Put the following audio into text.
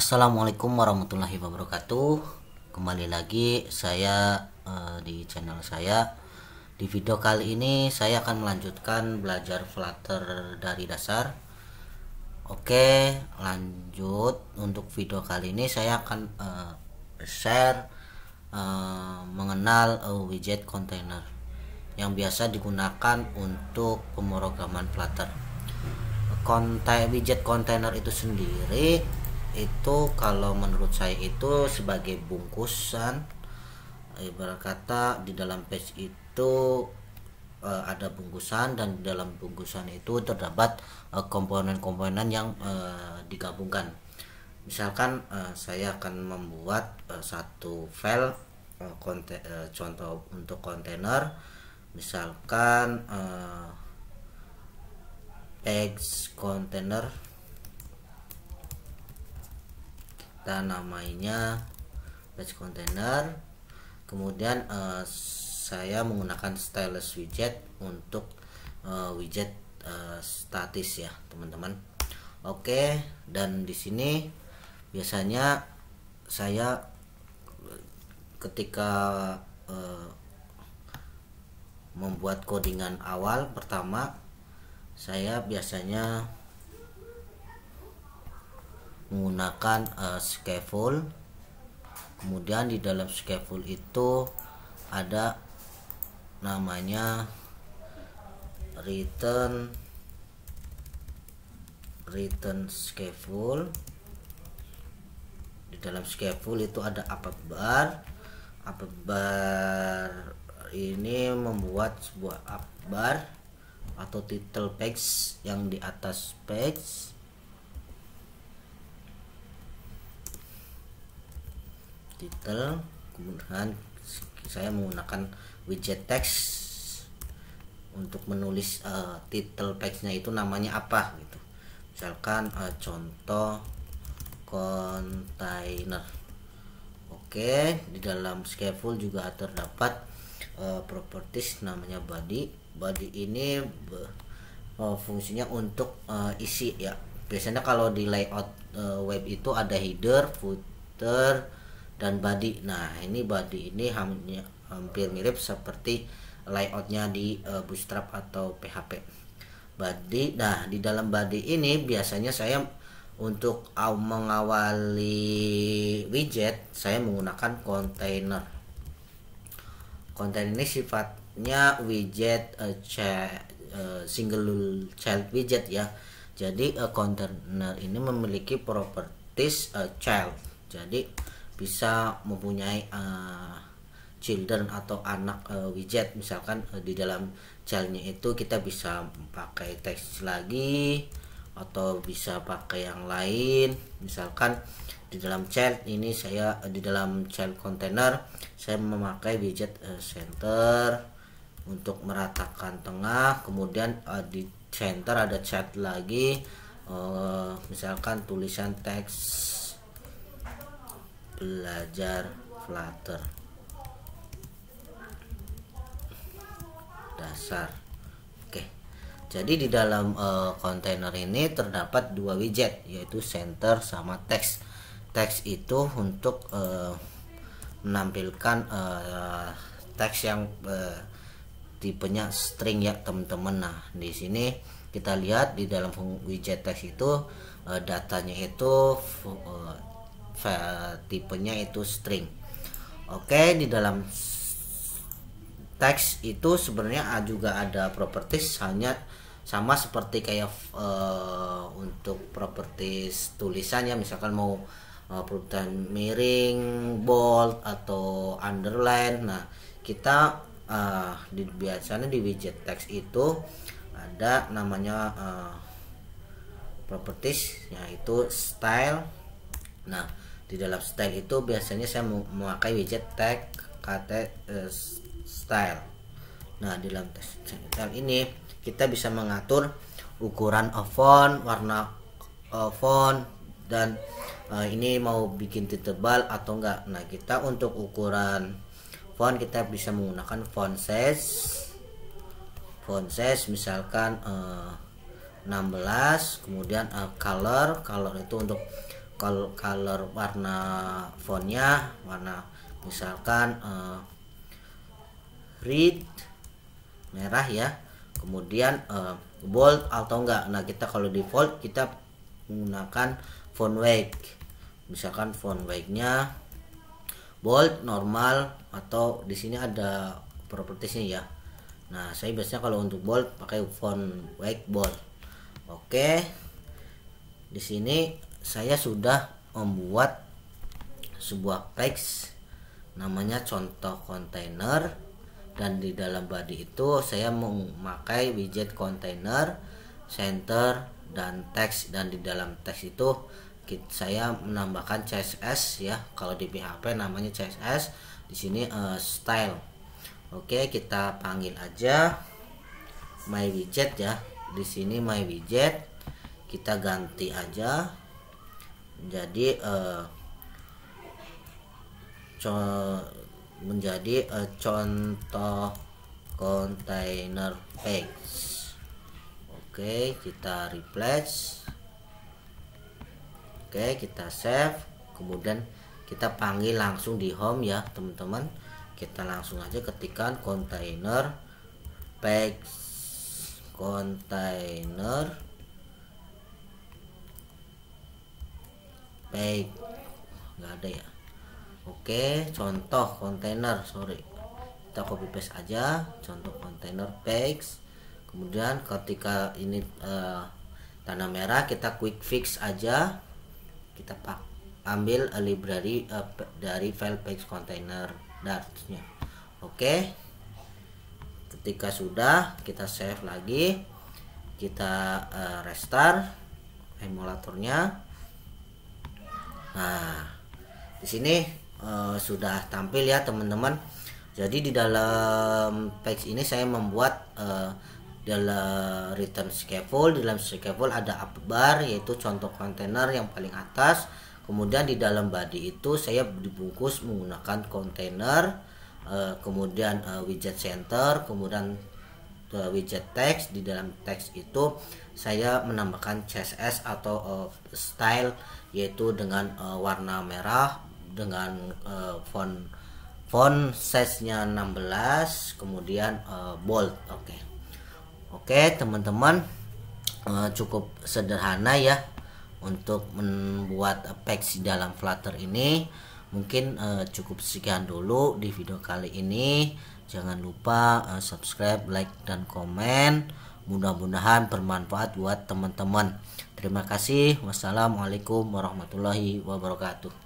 Assalamualaikum warahmatullahi wabarakatuh Kembali lagi saya uh, di channel saya Di video kali ini saya akan melanjutkan belajar Flutter dari dasar Oke lanjut untuk video kali ini saya akan uh, share uh, mengenal uh, widget container Yang biasa digunakan untuk pemrograman Flutter Kontai widget container itu sendiri itu kalau menurut saya itu sebagai bungkusan ibarat kata di dalam page itu uh, ada bungkusan dan di dalam bungkusan itu terdapat eh, komponen-komponen yang uh, digabungkan misalkan uh, saya akan membuat uh, satu file uh, konten, uh, contoh untuk kontainer misalkan uh, page container kita namainya batch container kemudian uh, saya menggunakan stylus widget untuk uh, widget uh, statis ya teman-teman oke dan di sini biasanya saya ketika uh, membuat codingan awal pertama saya biasanya menggunakan uh, scaffold kemudian di dalam scaffold itu ada namanya return return scaffold di dalam scaffold itu ada apa bar apa bar ini membuat sebuah bar atau title page yang di atas page title kemudian saya menggunakan widget text untuk menulis uh, eh, title textnya itu namanya apa gitu misalkan uh, contoh container oke di dalam scaffold juga terdapat uh, properties namanya body body ini uh, fungsinya untuk uh, isi ya biasanya kalau di layout uh, web itu ada header footer dan body. Nah, ini body ini hampir mirip seperti layoutnya di uh, Bootstrap atau PHP. Body. Nah, di dalam body ini biasanya saya untuk mengawali widget saya menggunakan container. Container ini sifatnya widget uh, single child widget ya. Jadi uh, container ini memiliki properties uh, child. Jadi bisa mempunyai uh, children atau anak uh, widget misalkan uh, di dalam jalannya itu kita bisa pakai teks lagi atau bisa pakai yang lain misalkan di dalam chat ini saya di dalam chat container saya memakai widget center untuk meratakan tengah kemudian di center ada chat lagi misalkan tulisan teks belajar Flutter dasar oke jadi di dalam eh, kontainer uh, ini terdapat dua widget yaitu center sama text text itu untuk uh, menampilkan uh, teks yang tipenya string ya teman-teman nah di sini kita lihat di dalam widget teks itu datanya itu tipenya itu string oke di dalam teks itu sebenarnya juga ada properties hanya sama seperti kayak uh, untuk properties tulisannya misalkan mau uh, perubahan miring bold atau underline nah kita uh, di, biasanya di widget teks itu ada namanya uh, properties yaitu style nah di dalam style itu biasanya saya memakai widget tag kata uh, eh, style nah di dalam style ini kita bisa mengatur ukuran font warna of font dan uh, ini mau bikin tebal atau enggak nah kita untuk ukuran font kita bisa menggunakan font size font size misalkan uh, eh, 16 kemudian uh, color color itu untuk kalau color warna fontnya warna misalkan uh, red merah ya kemudian uh, bold atau enggak nah kita kalau default kita menggunakan font wake misalkan font wake nya bold normal atau di sini ada propertiesnya ya nah saya biasanya kalau untuk bold pakai font wake bold oke di sini saya sudah membuat sebuah teks namanya contoh kontainer dan di dalam body itu saya memakai widget container center dan teks dan di dalam teks itu saya menambahkan CSS ya kalau di PHP namanya CSS di sini uh, style oke kita panggil aja my widget ya di sini my widget kita ganti aja jadi uh, eh, co menjadi uh, contoh container page oke okay, kita replace oke okay, kita save kemudian kita panggil langsung di home ya teman-teman kita langsung aja ketikkan container page container baik nggak ada ya oke contoh kontainer sorry kita copy paste aja contoh kontainer bags kemudian ketika ini uh, tanda merah kita quick fix aja kita pak ambil a library uh, dari file page container dartnya oke okay. ketika sudah kita save lagi kita uh, restart emulatornya Nah, di sini uh, sudah tampil ya teman-teman. Jadi di dalam page ini saya membuat uh, dalam return scaffold, di dalam scaffold ada up bar yaitu contoh kontainer yang paling atas. Kemudian di dalam body itu saya dibungkus menggunakan kontainer, uh, eh, kemudian uh, widget center, kemudian widget text di dalam teks itu saya menambahkan CSS atau uh, style yaitu dengan uh, warna merah dengan uh, font font size nya 16 kemudian uh, bold oke okay. oke okay, teman-teman uh, cukup sederhana ya untuk membuat teks di dalam Flutter ini mungkin uh, cukup sekian dulu di video kali ini jangan lupa uh, subscribe like dan komen mudah-mudahan bermanfaat buat teman-teman terima kasih wassalamualaikum warahmatullahi wabarakatuh